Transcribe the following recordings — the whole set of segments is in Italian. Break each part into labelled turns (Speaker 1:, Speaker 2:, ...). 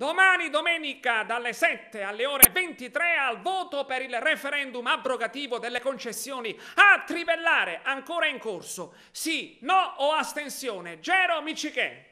Speaker 1: Domani domenica dalle 7 alle ore 23 al voto per il referendum abrogativo delle concessioni a Trivellare, ancora in corso. Sì, no o astensione. Gero Michichè.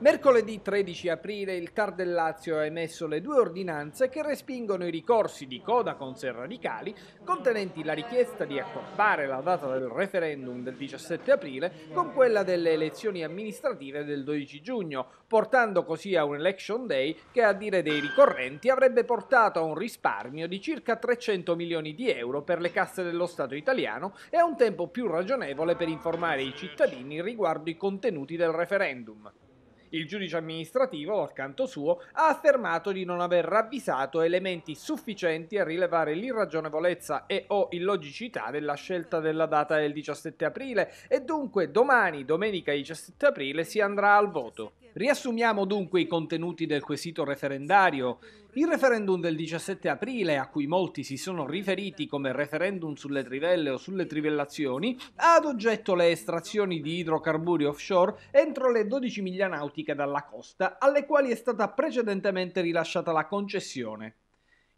Speaker 1: Mercoledì 13 aprile il Tar del Lazio ha emesso le due ordinanze che respingono i ricorsi di coda con radicali contenenti la richiesta di accorpare la data del referendum del 17 aprile con quella delle elezioni amministrative del 12 giugno, portando così a un election day che a dire dei ricorrenti avrebbe portato a un risparmio di circa 300 milioni di euro per le casse dello Stato italiano e a un tempo più ragionevole per informare i cittadini riguardo i contenuti del referendum. Il giudice amministrativo, dal canto suo, ha affermato di non aver ravvisato elementi sufficienti a rilevare l'irragionevolezza e o illogicità della scelta della data del 17 aprile e dunque domani, domenica 17 aprile, si andrà al voto. Riassumiamo dunque i contenuti del quesito referendario. Il referendum del 17 aprile, a cui molti si sono riferiti come referendum sulle trivelle o sulle trivellazioni, ha ad oggetto le estrazioni di idrocarburi offshore entro le 12 miglia nautiche ittiche dalla costa alle quali è stata precedentemente rilasciata la concessione.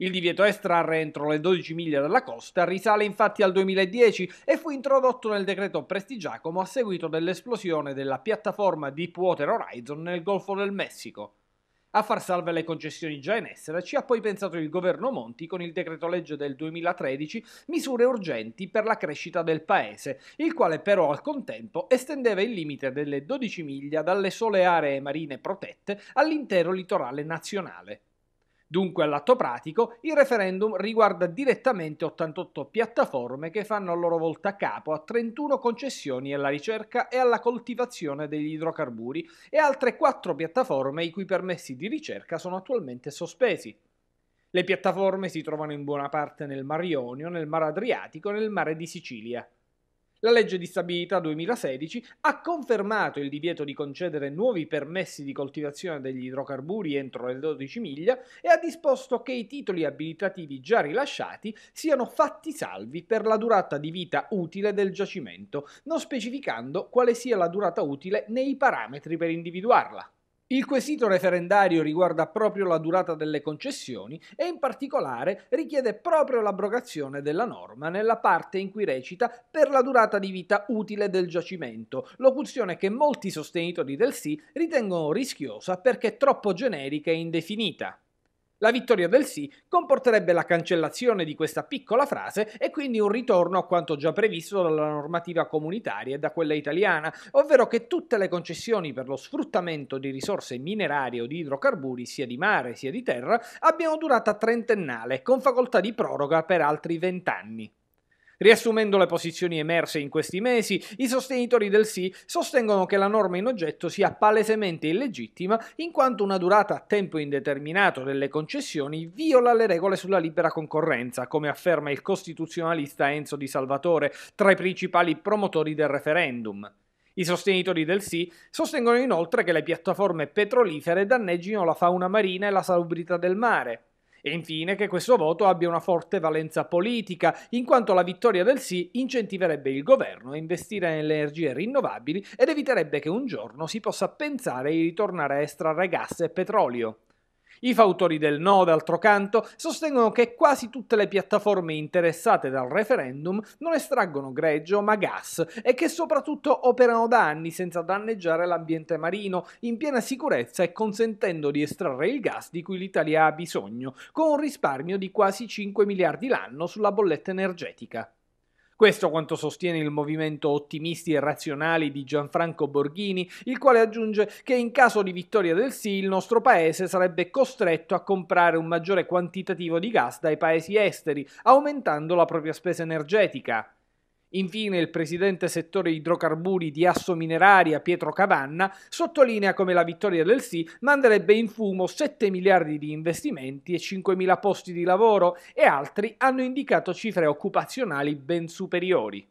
Speaker 1: Il divieto estrarre entro le 12 miglia dalla costa risale infatti al 2010 e fu introdotto nel decreto Prestigiacomo a seguito dell'esplosione della piattaforma Deepwater Horizon nel Golfo del Messico. A far salve le concessioni già in essere ci ha poi pensato il governo Monti con il decreto legge del 2013 misure urgenti per la crescita del paese, il quale però al contempo estendeva il limite delle 12 miglia dalle sole aree marine protette all'intero litorale nazionale. Dunque, all'atto pratico, il referendum riguarda direttamente 88 piattaforme che fanno a loro volta capo a 31 concessioni alla ricerca e alla coltivazione degli idrocarburi e altre 4 piattaforme i cui permessi di ricerca sono attualmente sospesi. Le piattaforme si trovano in buona parte nel Mar Ionio, nel Mar Adriatico e nel Mare di Sicilia. La legge di stabilità 2016 ha confermato il divieto di concedere nuovi permessi di coltivazione degli idrocarburi entro le 12 miglia e ha disposto che i titoli abilitativi già rilasciati siano fatti salvi per la durata di vita utile del giacimento, non specificando quale sia la durata utile nei parametri per individuarla. Il quesito referendario riguarda proprio la durata delle concessioni e in particolare richiede proprio l'abrogazione della norma nella parte in cui recita per la durata di vita utile del giacimento, locuzione che molti sostenitori del sì ritengono rischiosa perché troppo generica e indefinita. La vittoria del sì comporterebbe la cancellazione di questa piccola frase e quindi un ritorno a quanto già previsto dalla normativa comunitaria e da quella italiana, ovvero che tutte le concessioni per lo sfruttamento di risorse minerarie o di idrocarburi, sia di mare sia di terra, abbiano durata trentennale, con facoltà di proroga per altri vent'anni. Riassumendo le posizioni emerse in questi mesi, i sostenitori del sì sostengono che la norma in oggetto sia palesemente illegittima in quanto una durata a tempo indeterminato delle concessioni viola le regole sulla libera concorrenza, come afferma il costituzionalista Enzo Di Salvatore, tra i principali promotori del referendum. I sostenitori del sì sostengono inoltre che le piattaforme petrolifere danneggino la fauna marina e la salubrità del mare, e infine che questo voto abbia una forte valenza politica, in quanto la vittoria del sì incentiverebbe il governo a investire nelle energie rinnovabili ed eviterebbe che un giorno si possa pensare di ritornare a estrarre gas e petrolio. I fautori del no, d'altro canto, sostengono che quasi tutte le piattaforme interessate dal referendum non estraggono greggio ma gas e che soprattutto operano da anni senza danneggiare l'ambiente marino, in piena sicurezza e consentendo di estrarre il gas di cui l'Italia ha bisogno, con un risparmio di quasi 5 miliardi l'anno sulla bolletta energetica. Questo quanto sostiene il movimento Ottimisti e Razionali di Gianfranco Borghini, il quale aggiunge che in caso di vittoria del sì il nostro paese sarebbe costretto a comprare un maggiore quantitativo di gas dai paesi esteri, aumentando la propria spesa energetica. Infine il presidente settore idrocarburi di Asso Mineraria Pietro Cavanna sottolinea come la vittoria del sì manderebbe in fumo 7 miliardi di investimenti e 5 mila posti di lavoro e altri hanno indicato cifre occupazionali ben superiori.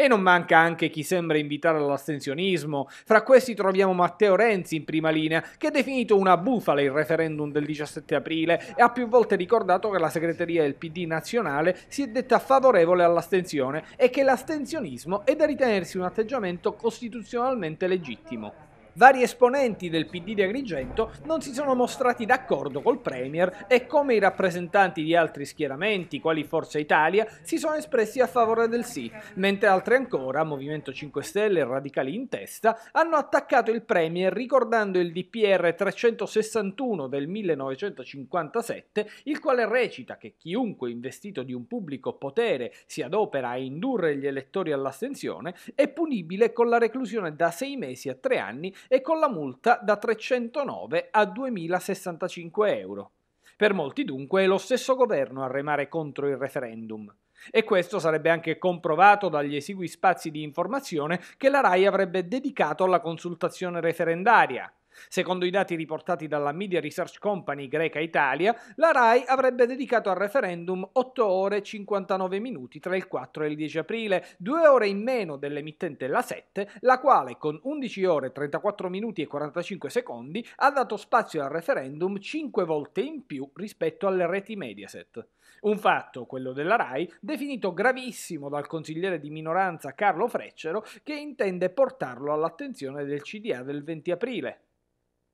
Speaker 1: E non manca anche chi sembra invitare all'astensionismo. Fra questi troviamo Matteo Renzi in prima linea, che ha definito una bufala il referendum del 17 aprile e ha più volte ricordato che la segreteria del PD nazionale si è detta favorevole all'astensione e che l'astensionismo è da ritenersi un atteggiamento costituzionalmente legittimo. Vari esponenti del PD di Agrigento non si sono mostrati d'accordo col Premier e come i rappresentanti di altri schieramenti, quali Forza Italia, si sono espressi a favore del sì, mentre altri ancora, Movimento 5 Stelle e Radicali in testa, hanno attaccato il Premier ricordando il DPR 361 del 1957, il quale recita che chiunque investito di un pubblico potere si adopera a indurre gli elettori all'astensione è punibile con la reclusione da sei mesi a tre anni e con la multa da 309 a 2065 euro. Per molti dunque è lo stesso governo a remare contro il referendum. E questo sarebbe anche comprovato dagli esigui spazi di informazione che la RAI avrebbe dedicato alla consultazione referendaria, Secondo i dati riportati dalla Media Research Company Greca Italia, la RAI avrebbe dedicato al referendum 8 ore e 59 minuti tra il 4 e il 10 aprile, due ore in meno dell'emittente La 7, la quale con 11 ore 34 minuti e 45 secondi ha dato spazio al referendum 5 volte in più rispetto alle reti Mediaset. Un fatto, quello della RAI, definito gravissimo dal consigliere di minoranza Carlo Freccero, che intende portarlo all'attenzione del CDA del 20 aprile.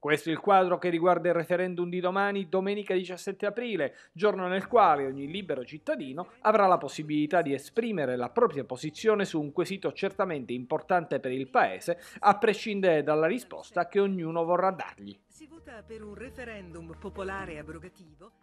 Speaker 1: Questo è il quadro che riguarda il referendum di domani, domenica 17 aprile, giorno nel quale ogni libero cittadino avrà la possibilità di esprimere la propria posizione su un quesito certamente importante per il Paese, a prescindere dalla risposta che ognuno vorrà dargli. Si vota per un referendum popolare abrogativo.